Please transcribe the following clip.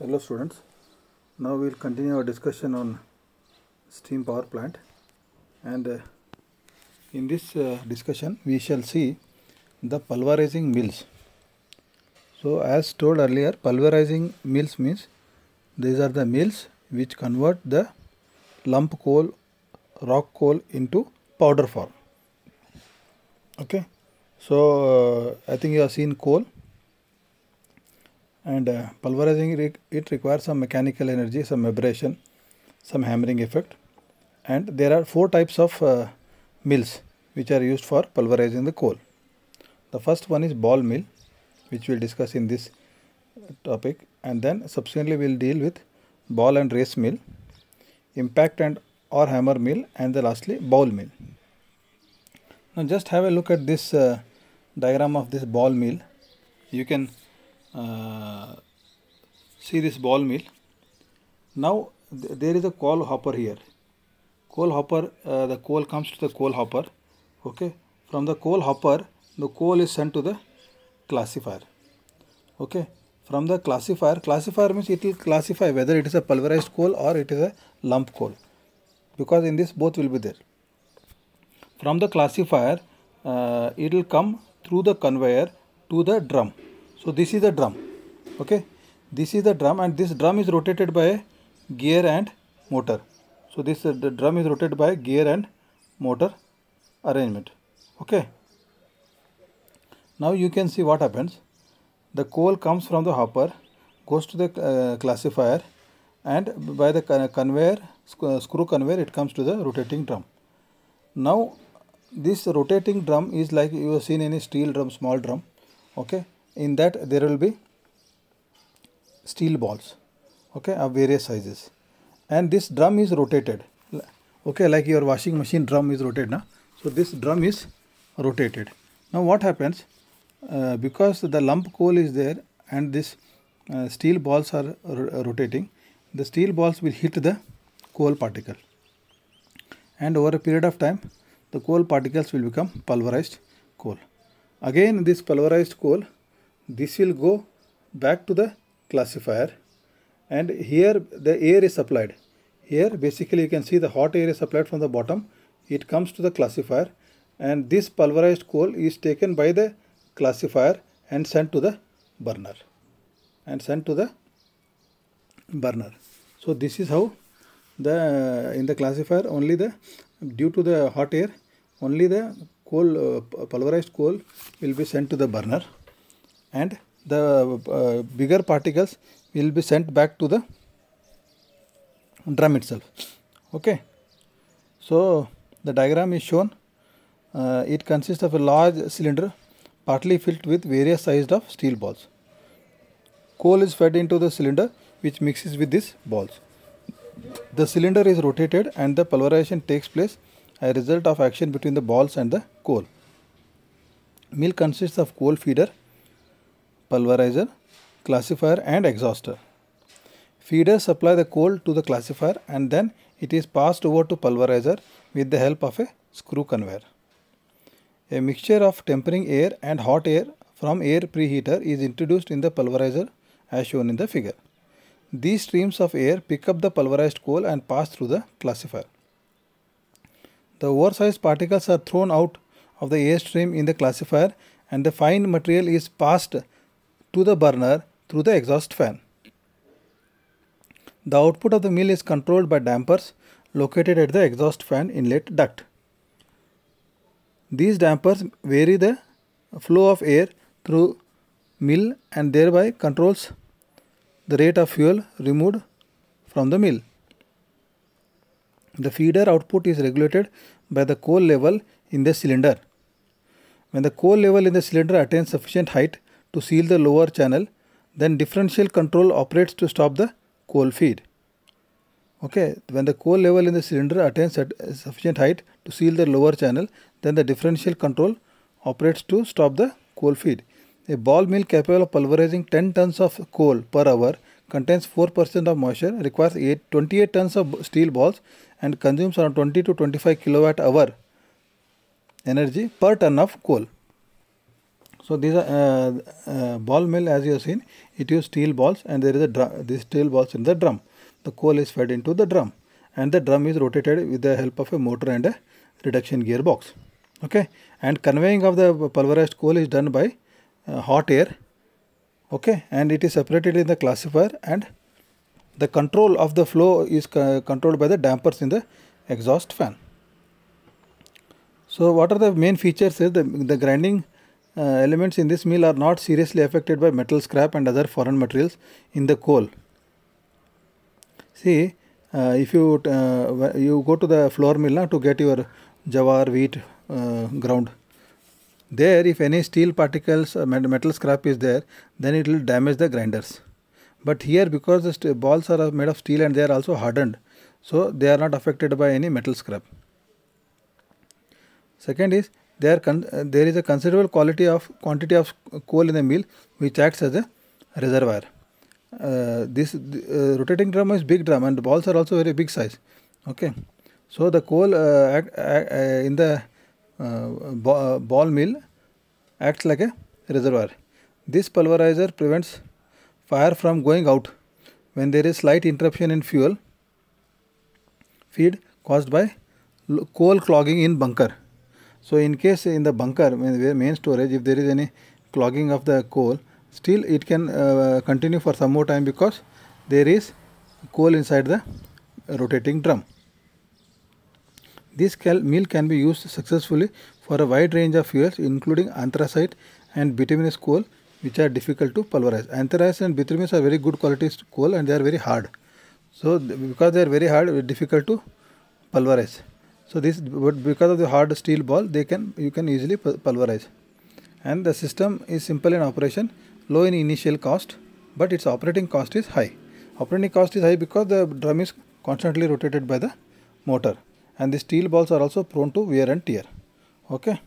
Hello students, now we will continue our discussion on steam power plant and uh, in this uh, discussion we shall see the pulverizing mills. So as told earlier pulverizing mills means these are the mills which convert the lump coal rock coal into powder form. Okay, so uh, I think you have seen coal and uh, pulverizing it requires some mechanical energy some abrasion some hammering effect and there are four types of uh, mills which are used for pulverizing the coal the first one is ball mill which we'll discuss in this topic and then subsequently we'll deal with ball and race mill impact and or hammer mill and the lastly ball mill now just have a look at this uh, diagram of this ball mill you can uh, see this ball mill now th there is a coal hopper here coal hopper uh, the coal comes to the coal hopper okay from the coal hopper the coal is sent to the classifier okay from the classifier classifier means it will classify whether it is a pulverized coal or it is a lump coal because in this both will be there from the classifier uh, it will come through the conveyor to the drum so this is the drum okay this is the drum and this drum is rotated by gear and motor so this uh, the drum is rotated by gear and motor arrangement okay now you can see what happens the coal comes from the hopper goes to the uh, classifier and by the conveyor uh, screw conveyor it comes to the rotating drum now this rotating drum is like you have seen any steel drum small drum okay in that there will be steel balls okay of various sizes and this drum is rotated okay like your washing machine drum is rotated now so this drum is rotated now what happens uh, because the lump coal is there and this uh, steel balls are uh, rotating the steel balls will hit the coal particle and over a period of time the coal particles will become pulverized coal again this pulverized coal this will go back to the classifier and here the air is supplied here basically you can see the hot air is supplied from the bottom it comes to the classifier and this pulverized coal is taken by the classifier and sent to the burner and sent to the burner so this is how the in the classifier only the due to the hot air only the coal uh, pulverized coal will be sent to the burner and the uh, bigger particles will be sent back to the drum itself okay so the diagram is shown uh, it consists of a large cylinder partly filled with various sized of steel balls coal is fed into the cylinder which mixes with these balls the cylinder is rotated and the pulverization takes place as a result of action between the balls and the coal Mill consists of coal feeder pulverizer, classifier and exhauster. Feeders supply the coal to the classifier and then it is passed over to pulverizer with the help of a screw conveyor. A mixture of tempering air and hot air from air preheater is introduced in the pulverizer as shown in the figure. These streams of air pick up the pulverized coal and pass through the classifier. The oversized particles are thrown out of the air stream in the classifier and the fine material is passed to the burner through the exhaust fan. The output of the mill is controlled by dampers located at the exhaust fan inlet duct. These dampers vary the flow of air through mill and thereby controls the rate of fuel removed from the mill. The feeder output is regulated by the coal level in the cylinder. When the coal level in the cylinder attains sufficient height, to seal the lower channel then differential control operates to stop the coal feed. Okay, when the coal level in the cylinder attains at sufficient height to seal the lower channel, then the differential control operates to stop the coal feed. A ball mill capable of pulverizing 10 tons of coal per hour contains 4% of moisture, requires 8, 28 tons of steel balls and consumes around 20 to 25 kilowatt hour energy per ton of coal. So these are uh, uh, ball mill as you have seen it use steel balls and there is a drum, steel balls in the drum. The coal is fed into the drum and the drum is rotated with the help of a motor and a reduction gearbox. Okay and conveying of the pulverized coal is done by uh, hot air okay and it is separated in the classifier and the control of the flow is controlled by the dampers in the exhaust fan. So what are the main features is the, the grinding uh, elements in this mill are not seriously affected by metal scrap and other foreign materials in the coal. See, uh, if you uh, you go to the flour mill na, to get your jawar, wheat uh, ground, there if any steel particles uh, metal scrap is there, then it will damage the grinders. But here because the balls are made of steel and they are also hardened, so they are not affected by any metal scrap. Second is there, there is a considerable quality of quantity of coal in the mill which acts as a reservoir. Uh, this uh, rotating drum is big drum and balls are also very big size. Okay, so the coal uh, act, uh, uh, in the uh, ball mill acts like a reservoir. This pulverizer prevents fire from going out when there is slight interruption in fuel feed caused by coal clogging in bunker. So in case in the bunker main storage if there is any clogging of the coal still it can uh, continue for some more time because there is coal inside the rotating drum. This mill can be used successfully for a wide range of fuels including anthracite and bituminous coal which are difficult to pulverize. Anthracite and bituminous are very good quality coal and they are very hard. So because they are very hard it is difficult to pulverize. So this but because of the hard steel ball they can you can easily pulverize and the system is simple in operation low in initial cost but its operating cost is high. Operating cost is high because the drum is constantly rotated by the motor and the steel balls are also prone to wear and tear. Okay.